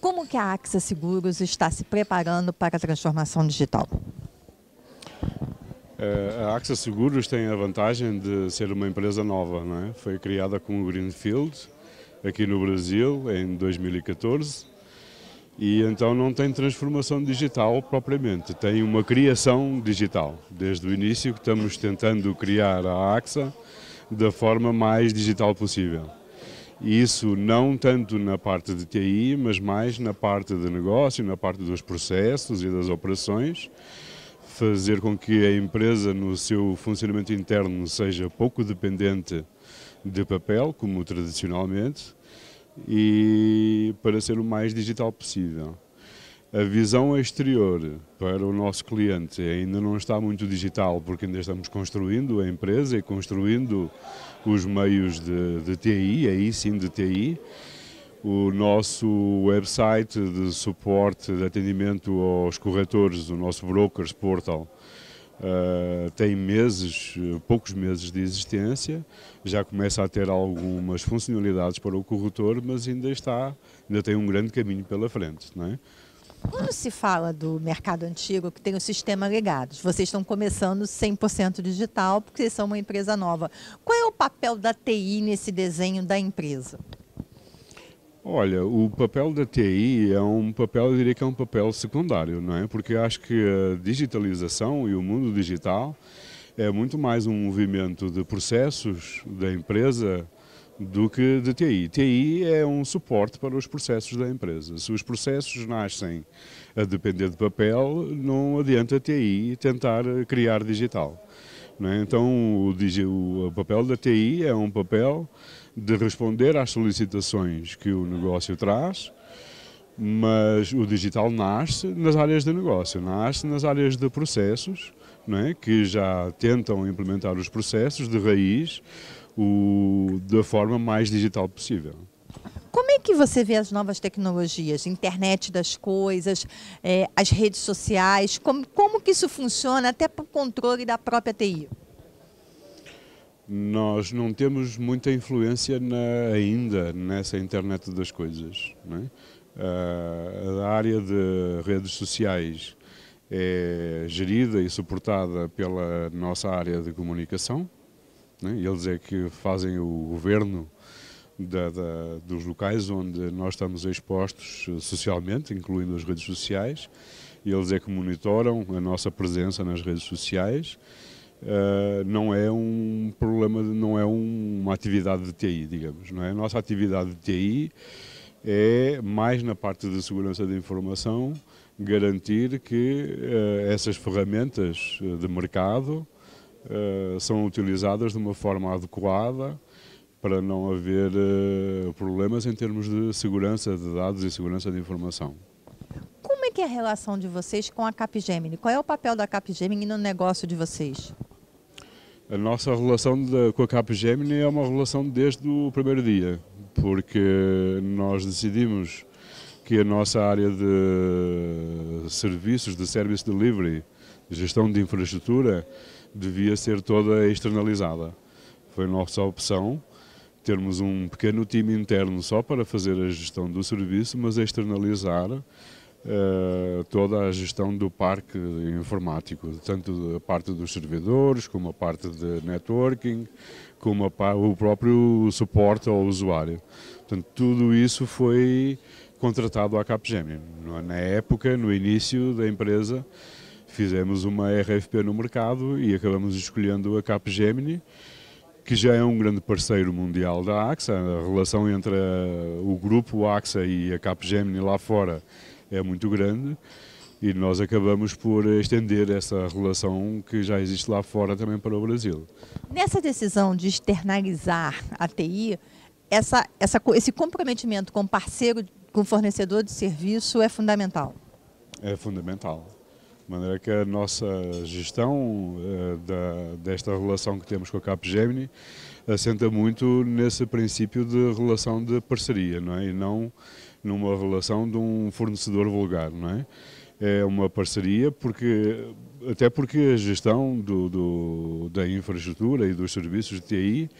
Como que a AXA Seguros está se preparando para a transformação digital? É, a AXA Seguros tem a vantagem de ser uma empresa nova, não é? Foi criada como Greenfield, aqui no Brasil, em 2014, e então não tem transformação digital propriamente, tem uma criação digital. Desde o início estamos tentando criar a AXA da forma mais digital possível isso não tanto na parte de TI, mas mais na parte de negócio, na parte dos processos e das operações. Fazer com que a empresa, no seu funcionamento interno, seja pouco dependente de papel, como tradicionalmente, e para ser o mais digital possível. A visão exterior para o nosso cliente ainda não está muito digital, porque ainda estamos construindo a empresa e construindo os meios de, de TI, aí sim de TI. O nosso website de suporte de atendimento aos corretores, o nosso Brokers Portal, Uh, tem meses, poucos meses de existência, já começa a ter algumas funcionalidades para o corretor, mas ainda está, ainda tem um grande caminho pela frente, não é? Quando se fala do mercado antigo, que tem o sistema legados, vocês estão começando 100% digital, porque vocês são uma empresa nova. Qual é o papel da TI nesse desenho da empresa? Olha, o papel da TI é um papel, eu diria que é um papel secundário, não é? Porque acho que a digitalização e o mundo digital é muito mais um movimento de processos da empresa do que de TI. TI é um suporte para os processos da empresa. Se os processos nascem a depender de papel, não adianta TI tentar criar digital. É? Então, o, o papel da TI é um papel de responder às solicitações que o negócio traz, mas o digital nasce nas áreas de negócio, nasce nas áreas de processos é? que já tentam implementar os processos de raiz o, da forma mais digital possível. Como é que você vê as novas tecnologias, internet das coisas, é, as redes sociais, como, como que isso funciona até para o controle da própria TI? Nós não temos muita influência na, ainda nessa internet das coisas. Não é? Uh, a área de redes sociais é gerida e suportada pela nossa área de comunicação. Né? Eles é que fazem o governo da, da, dos locais onde nós estamos expostos socialmente, incluindo as redes sociais. Eles é que monitoram a nossa presença nas redes sociais. Uh, não é um problema, não é um, uma atividade de TI, digamos. Não é? A nossa atividade de TI é mais na parte de segurança da informação, garantir que eh, essas ferramentas eh, de mercado eh, são utilizadas de uma forma adequada para não haver problemas em termos de segurança de dados e segurança de informação. Como é que é a relação de vocês com a Capgemini? Qual é o papel da Capgemini no negócio de vocês? A nossa relação de, com a Capgemini é uma relação desde o primeiro dia, porque nós decidimos que a nossa área de serviços, de service delivery, de gestão de infraestrutura, devia ser toda externalizada. Foi nossa opção termos um pequeno time interno só para fazer a gestão do serviço, mas externalizar uh, toda a gestão do parque informático, tanto a parte dos servidores, como a parte de networking, como a, o próprio suporte ao usuário. Portanto, tudo isso foi contratado à Capgemini. Na época, no início da empresa, fizemos uma RFP no mercado e acabamos escolhendo a Capgemini, que já é um grande parceiro mundial da AXA. A relação entre o grupo AXA e a Capgemini lá fora é muito grande e nós acabamos por estender essa relação que já existe lá fora também para o Brasil. Nessa decisão de externalizar a TI, essa, essa, esse comprometimento com o parceiro, com o fornecedor de serviço é fundamental. É fundamental. De maneira que a nossa gestão eh, da, desta relação que temos com a Capgemini assenta muito nesse princípio de relação de parceria, não é? E não numa relação de um fornecedor vulgar, não é? É uma parceria porque até porque a gestão do, do, da infraestrutura e dos serviços de TI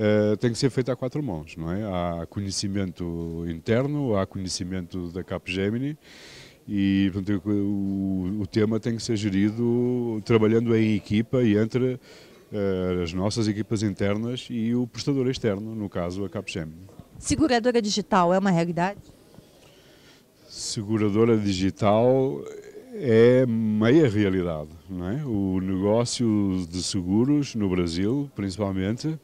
eh, tem que ser feita a quatro mãos, não é? Há conhecimento interno, há conhecimento da Capgemini e portanto, o, o, tema tem que ser gerido trabalhando em equipa e entre uh, as nossas equipas internas e o prestador externo, no caso a Capgemini. Seguradora digital é uma realidade? Seguradora digital é meia realidade, não é? O negócio de seguros no Brasil, principalmente,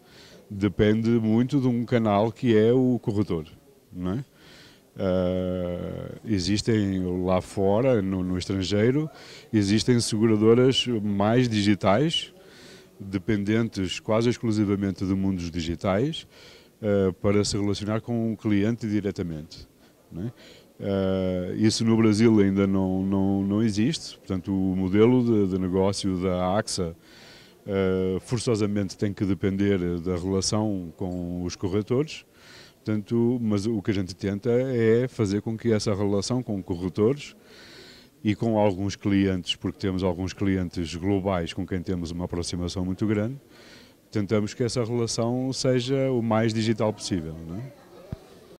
depende muito de um canal que é o corretor, não é? Uh, existem lá fora, no, no, estrangeiro, existem seguradoras mais digitais, dependentes quase exclusivamente de mundos digitais, uh, para se relacionar com o cliente diretamente. Uh, isso no Brasil ainda não, não, não existe, portanto, o modelo de, de negócio da AXA eh, forçosamente tem que depender eh, da relação com os corretores, portanto, mas o que a gente tenta é fazer com que essa relação com corretores e com alguns clientes, porque temos alguns clientes globais com quem temos uma aproximação muito grande, tentamos que essa relação seja o mais digital possível. Não é?